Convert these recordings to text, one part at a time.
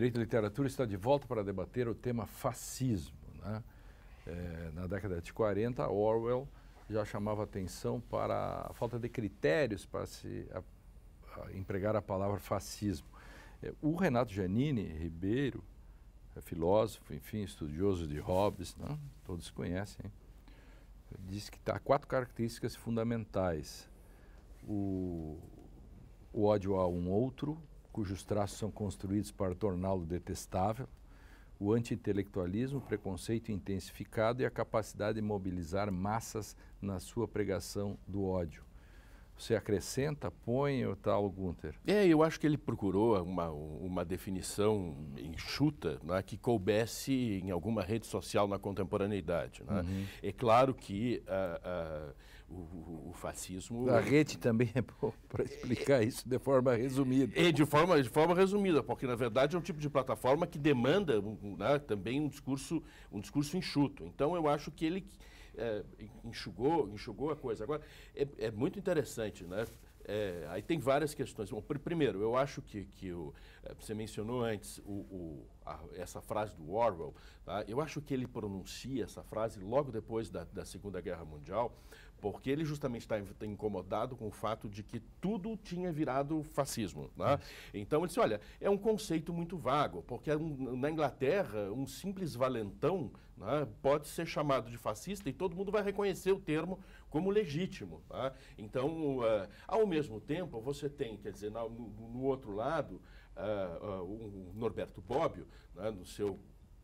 Direito e Literatura está de volta para debater o tema fascismo. Né? É, na década de 40, Orwell já chamava atenção para a falta de critérios para se a, a empregar a palavra fascismo. É, o Renato Janine Ribeiro, é filósofo, enfim, estudioso de Hobbes, né? todos conhecem, hein? diz que há tá quatro características fundamentais. O, o ódio a um outro, cujos traços são construídos para torná-lo detestável, o anti-intelectualismo, o preconceito intensificado e a capacidade de mobilizar massas na sua pregação do ódio. Você acrescenta, põe ou tal, tá, Gunter? É, eu acho que ele procurou uma, uma definição enxuta né, que coubesse em alguma rede social na contemporaneidade. Né? Uhum. É claro que. Uh, uh, o, o, fascismo. A rede também é bom para explicar isso de forma resumida. É, de forma, de forma resumida, porque na verdade é um tipo de plataforma que demanda né, também um discurso, um discurso enxuto. Então eu acho que ele é, enxugou, enxugou a coisa. Agora, é, é muito interessante, né? É, aí tem várias questões. Bom, primeiro, eu acho que, que o, é, você mencionou antes o, o, a, essa frase do Orwell. Tá? Eu acho que ele pronuncia essa frase logo depois da, da Segunda Guerra Mundial, porque ele justamente está tá incomodado com o fato de que tudo tinha virado fascismo. Né? Então ele disse, olha, é um conceito muito vago, porque na Inglaterra um simples valentão né, pode ser chamado de fascista e todo mundo vai reconhecer o termo como legítimo. Tá? Então, uh, ao mesmo tempo, você tem, quer dizer, no, no outro lado, uh, uh, o Norberto Bobbio, né, no seu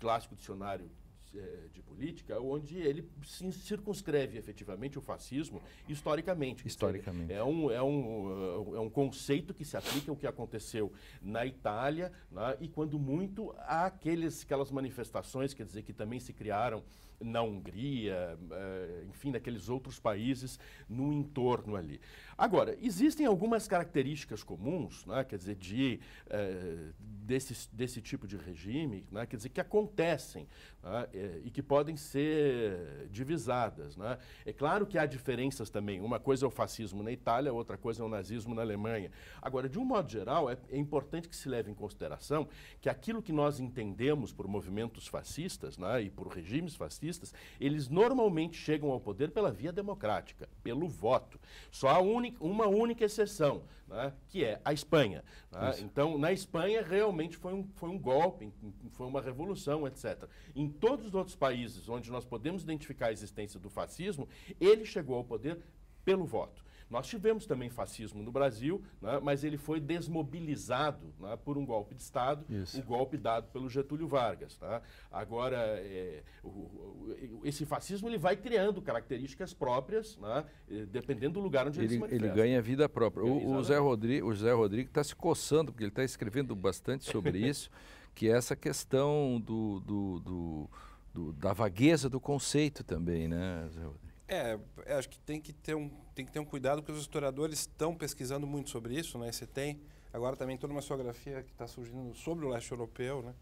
clássico dicionário eh, de política, onde ele se circunscreve efetivamente o fascismo historicamente. Historicamente. É um, é, um, eh, é um conceito que se aplica ao que aconteceu na Itália, né? e quando muito, há aqueles, aquelas manifestações, quer dizer, que também se criaram na Hungria, eh, enfim, naqueles outros países no entorno ali. Agora, existem algumas características comuns, né, quer dizer, de, eh, desse, desse tipo de regime, né, quer dizer, que acontecem né, eh, e que podem ser divisadas. Né? É claro que há diferenças também. Uma coisa é o fascismo na Itália, outra coisa é o nazismo na Alemanha. Agora, de um modo geral, é, é importante que se leve em consideração que aquilo que nós entendemos por movimentos fascistas né, e por regimes fascistas, progressistas, eles normalmente chegam ao poder pela via democrática, pelo voto. Só há uma única exceção, né, que é a Espanha. Né? Então, na Espanha, realmente foi um, foi um golpe, foi uma revolução, etc. Em todos os outros países onde nós podemos identificar a existência do fascismo, ele chegou ao poder pelo voto. Nós tivemos também fascismo no Brasil, né, mas ele foi desmobilizado né, por um golpe de Estado, o um golpe dado pelo Getúlio Vargas. Tá? Agora, é, o, o, esse fascismo ele vai criando características próprias, né, dependendo do lugar onde ele, ele se manifesta. Ele ganha vida própria. O, o Zé Rodrigo está Rodrigo tá se coçando, porque ele está escrevendo bastante sobre isso, que é essa questão do, do, do, do da vagueza do conceito também, né, Zé Rodrigo? É, é, acho que tem que ter um, tem que ter um cuidado, porque os historiadores estão pesquisando muito sobre isso, né? Você tem agora também toda uma geografia que está surgindo sobre o leste europeu, né?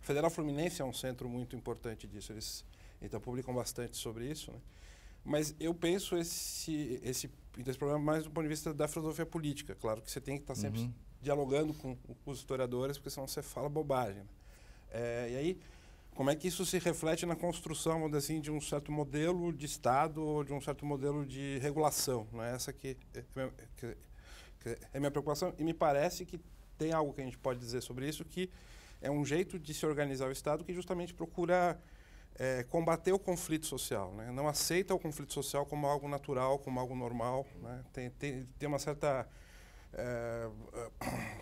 O Federal Fluminense é um centro muito importante disso, eles então publicam bastante sobre isso, né? Mas eu penso esse, esse, então, esse problema mais do ponto de vista da filosofia política. Claro que você tem que estar tá sempre uhum. dialogando com, com, os historiadores, porque senão você fala bobagem. Né? É, e aí como é que isso se reflete na construção, assim, de um certo modelo de Estado ou de um certo modelo de regulação? Né? Essa que é, é que, é, que é minha preocupação e me parece que tem algo que a gente pode dizer sobre isso que é um jeito de se organizar o Estado que justamente procura é, combater o conflito social, né? não aceita o conflito social como algo natural, como algo normal, né? tem, tem, tem uma certa é,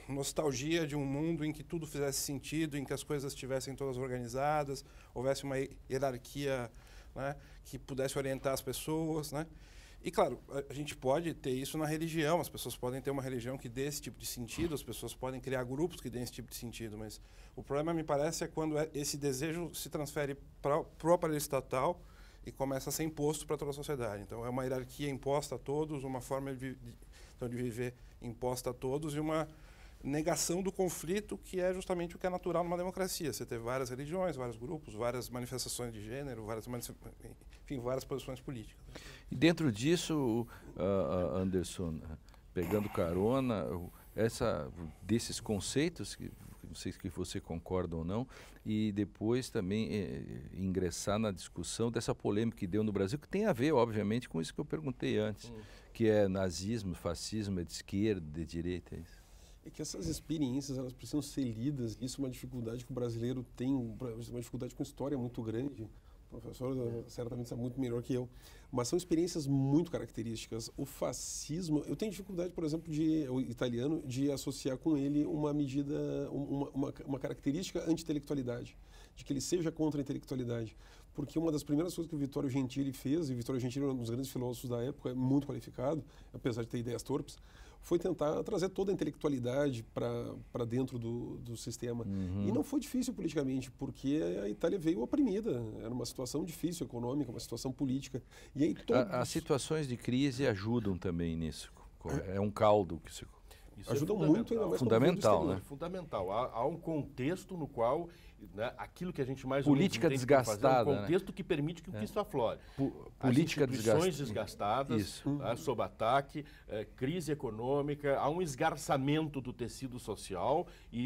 é, nostalgia de um mundo em que tudo fizesse sentido, em que as coisas estivessem todas organizadas, houvesse uma hierarquia né, que pudesse orientar as pessoas, né? E claro, a gente pode ter isso na religião, as pessoas podem ter uma religião que dê esse tipo de sentido, as pessoas podem criar grupos que dêem esse tipo de sentido, mas o problema, me parece, é quando é, esse desejo se transfere para o aparelho estatal e começa a ser imposto para toda a sociedade. Então, é uma hierarquia imposta a todos, uma forma de, de então de viver imposta a todos e uma negação do conflito que é justamente o que é natural numa democracia. Você ter várias religiões, vários grupos, várias manifestações de gênero, várias enfim, várias posições políticas. E dentro disso, uh, Anderson, pegando carona, essa desses conceitos que não sei se você concorda ou não, e depois também eh, eh, ingressar na discussão dessa polêmica que deu no Brasil, que tem a ver, obviamente, com isso que eu perguntei antes. Hum que é nazismo, fascismo, é de esquerda, de direita, é isso? É que essas experiências elas precisam ser lidas. Isso é uma dificuldade que o brasileiro tem, é uma dificuldade com história muito grande. O professor eh, certamente sabe muito melhor que eu. Mas são experiências muito características. O fascismo, eu tenho dificuldade, por exemplo, de o italiano, de associar com ele uma medida, uma, uma, uma característica anti-intelectualidade, de que ele seja contra a intelectualidade porque uma das primeiras coisas que o Vittorio Gentili fez, e o Vittorio Gentili era um dos grandes filósofos da época, é muito qualificado, apesar de ter ideias torpes, foi tentar trazer toda a intelectualidade para dentro do, do sistema. Uhum. E não foi difícil politicamente, porque a Itália veio oprimida. Era uma situação difícil econômica, uma situação política. E aí todos... a, As situações de crise ajudam também nisso. É um caldo que se isso é ajuda é muito ainda mais fundamental, né? Fundamental. Há, há, um contexto no qual né, aquilo que a gente mais política ou menos é desgastada, fazer, né? um contexto né? que permite que, é. que isso aflore. As política instituições desgast... desgastadas, né, sob ataque, é, crise econômica, há um esgarçamento do tecido social e,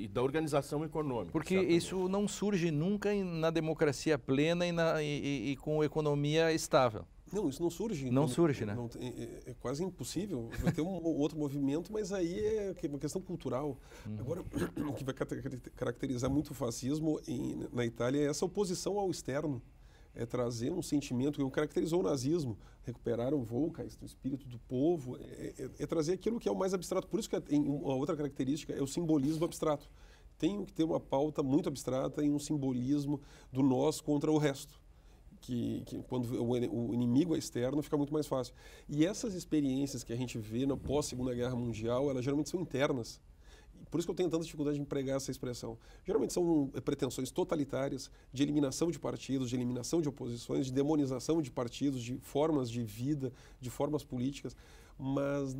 e, e da organização econômica. Porque isso não surge nunca na democracia plena e, na, e com economia estável. Não, isso não surge. Não então, surge, né? Não, é, é, quase impossível. Vai ter um outro movimento, mas aí é, é uma questão cultural. Uhum. Agora, o que vai caracterizar muito o fascismo em, na Itália é essa oposição ao externo. É trazer um sentimento que caracterizou o nazismo, recuperar o Volca, o espírito do povo, é, é, é, trazer aquilo que é o mais abstrato. Por isso que uma outra característica é o simbolismo abstrato. Tem que ter uma pauta muito abstrata e um simbolismo do nós contra o resto que, que, quando o, inimigo é externo fica muito mais fácil. E essas experiências que a gente vê na pós-segunda guerra mundial, elas geralmente são internas. Por isso que eu tenho tanta dificuldade de empregar essa expressão. Geralmente são eh, pretensões totalitárias de eliminação de partidos, de eliminação de oposições, de demonização de partidos, de formas de vida, de formas políticas, mas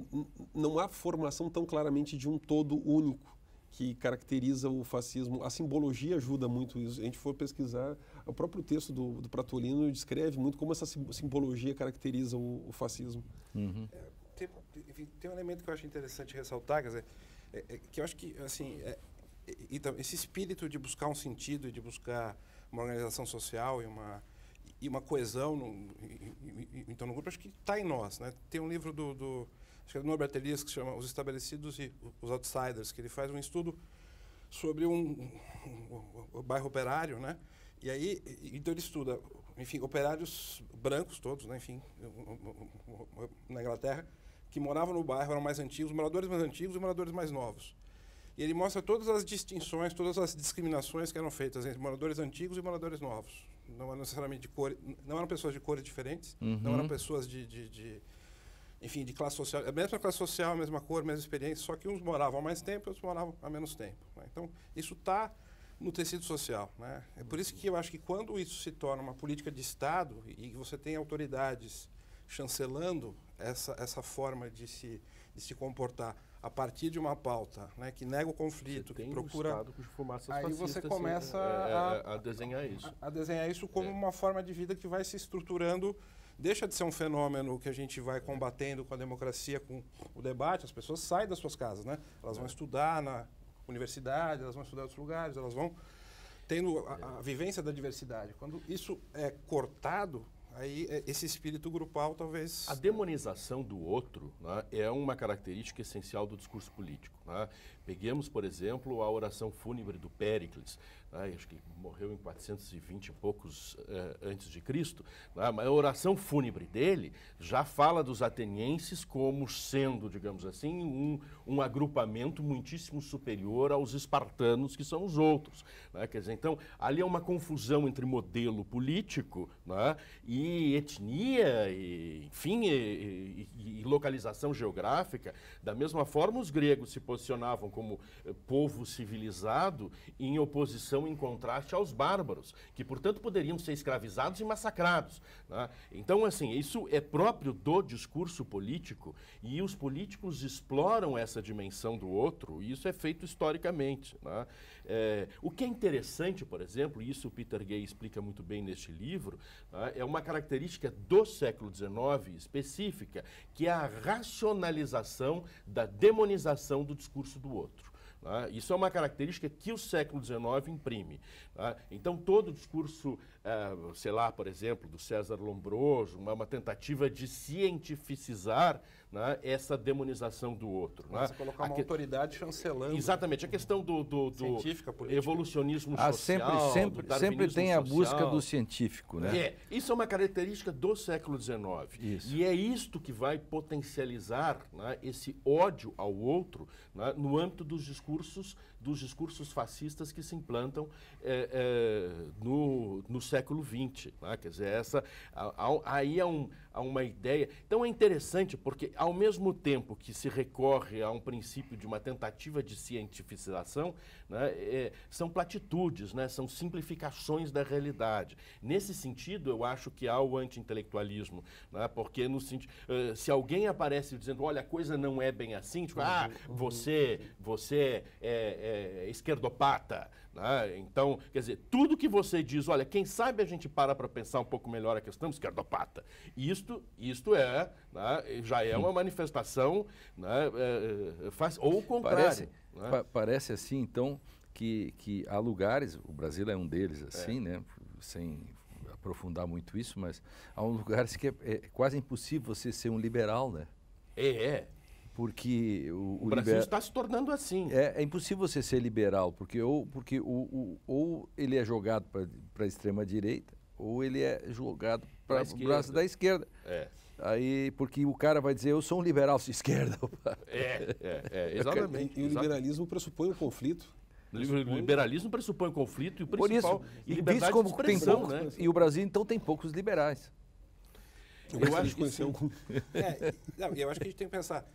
não há formação tão claramente de um todo único que caracteriza o fascismo. A simbologia ajuda muito isso. A gente for pesquisar, o próprio texto do, do Pratolino descreve muito como essa simbologia caracteriza o, o fascismo. Uhum. É, tem, tem, um elemento que eu acho interessante ressaltar, quer dizer, é, é, que eu acho que, assim, então, esse espírito de buscar um sentido, de buscar uma organização social e uma e uma coesão no, então no grupo acho que está em nós né tem um livro do, do acho que é do Norbert Elias, que chama Os Estabelecidos e os Outsiders, que ele faz um estudo sobre um, um, um, um bairro operário, né? E aí, então ele estuda, enfim, operários brancos todos, né? enfim, na Inglaterra, que moravam no bairro, eram mais antigos, moradores mais antigos e moradores mais novos. E ele mostra todas as distinções, todas as discriminações que eram feitas entre moradores antigos e moradores novos. Não eram necessariamente de cor, não eram pessoas de cores diferentes, uhum. não eram uhum. pessoas de, de, de enfim, de classe social, a mesma classe social, a mesma cor, a mesma experiência, só que uns moravam há mais tempo e outros moravam há menos tempo. Né? Então, isso está no tecido social. Né? É por isso que eu acho que quando isso se torna uma política de Estado e você tem autoridades chancelando essa, essa forma de se, de se comportar a partir de uma pauta né, que nega o conflito, que procura. Um aí você começa assim, a, a, é, a, desenhar isso. A, a desenhar isso como é. uma forma de vida que vai se estruturando deixa de ser um fenômeno que a gente vai combatendo com a democracia, com o debate, as pessoas saem das suas casas, né? Elas vão é. estudar na universidade, elas vão estudar em outros lugares, elas vão tendo a, a é. vivência da diversidade. Quando isso é cortado, aí é, esse espírito grupal talvez. A demonização do outro né, é uma característica essencial do discurso político. Né? Peguemos, por exemplo, a oração fúnebre do Péricles acho que morreu em 420 e poucos eh, antes de Cristo, né? a oração fúnebre dele já fala dos atenienses como sendo, digamos assim, um, um agrupamento muitíssimo superior aos espartanos, que são os outros. Né, quer dizer, então, ali é uma confusão entre modelo político né? e etnia, e, enfim, e, e, e localização geográfica. Da mesma forma, os gregos se posicionavam como eh, povo civilizado em oposição em contraste aos bárbaros, que, portanto, poderiam ser escravizados e massacrados. Né? Então, assim, isso é próprio do discurso político e os políticos exploram essa dimensão do outro, e isso é feito historicamente. Né? É, o que é interessante, por exemplo, e isso o Peter Gay explica muito bem neste livro, né? é uma característica do século XIX específica, que é a racionalização da demonização do discurso do outro. Tá? Isso é uma característica que o século XIX imprime. Tá? Então, todo o discurso, é, sei lá, por exemplo, do César Lombroso, uma, uma tentativa de cientificizar né, essa demonização do outro. Né? Você colocar uma que... autoridade chancelando. Exatamente, a questão do, do, do Científica, evolucionismo ah, social. Sempre, sempre, sempre tem a social. busca do científico. Né? É, isso é uma característica do século XIX. Isso. E é isto que vai potencializar né, esse ódio ao outro né, no âmbito dos discursos, dos discursos fascistas que se implantam é, é, no, no século XX. Né? Quer dizer, essa, aí é um a uma ideia. Então é interessante porque, ao mesmo tempo que se recorre a um princípio de uma tentativa de cientificação, né, é, são platitudes, né, são simplificações da realidade. Nesse sentido, eu acho que há o anti-intelectualismo, né, porque no, eh, se alguém aparece dizendo, olha, a coisa não é bem assim, tipo, ah, uhum. você, uhum. você é, é esquerdopata, né? Então, quer dizer, tudo que você diz, olha, quem sabe a gente para para pensar um pouco melhor a questão esquerdopata. Isto, isto é, né, já é uma manifestação, né, é, faz, ou o contrário. Parece, né? pa parece assim, então, que, que há lugares, o Brasil é um deles, é. assim, é. né? Sem aprofundar muito isso, mas há lugares que é, é quase impossível você ser um liberal, né? É, é porque o, o, o Brasil liber... está se tornando assim. É, é, impossível você ser liberal, porque ou, porque o, o ou ele é jogado para a extrema-direita, ou ele é jogado para o braço da esquerda. É. Aí, porque o cara vai dizer, eu sou um liberal de esquerda. É, é, é exatamente. E, e o liberalismo pressupõe o um conflito. O liberalismo pressupõe o conflito e o principal... Por isso, e, e, como tem poucos, né? e o Brasil, então, tem poucos liberais. Eu, eu acho que conheceu. É, não, eu acho que a gente tem que pensar.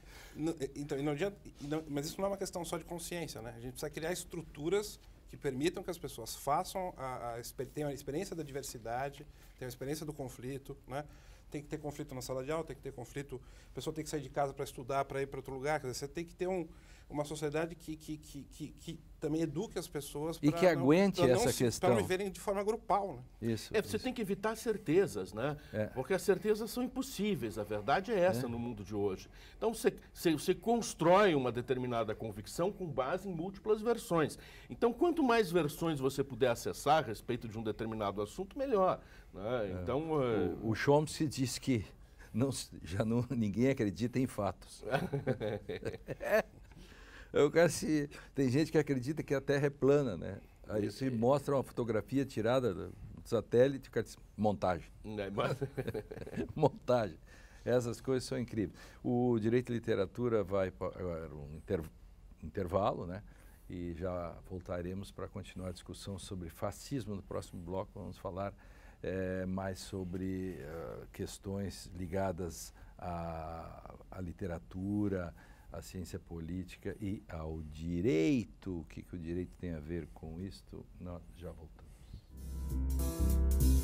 Eh, então, não adianta, não, mas isso não é uma questão só de consciência, né? A gente precisa criar estruturas que permitam que as pessoas façam a, a, tenham a experiência da diversidade, tenham a experiência do conflito, né? Tem que ter conflito na sala de aula, tem que ter conflito. A pessoa tem que sair de casa para estudar, para ir para outro lugar. Quer dizer, você tem que ter um uma sociedade que, que, que, que, que também eduque as pessoas e que não, aguente essa questão para não viverem de forma grupal né? isso é você isso. tem que evitar certezas né é. porque as certezas são impossíveis a verdade é essa é. no mundo de hoje então você, você, você constrói uma determinada convicção com base em múltiplas versões então quanto mais versões você puder acessar a respeito de um determinado assunto melhor né? é. então o, é, o Chomsky diz que não, já não, ninguém acredita em fatos. Eu quero se... Tem gente que acredita que a Terra é plana, né? Aí você é. mostra uma fotografia tirada do satélite, o cara diz, montagem. Né, montagem. Essas coisas são incríveis. O Direito e Literatura vai para um inter... intervalo, né? E já voltaremos para continuar a discussão sobre fascismo no próximo bloco. Vamos falar é, mais sobre uh, questões ligadas à, à literatura, à ciência política e ao direito. O que, que o direito tem a ver com isto? Nós já voltamos.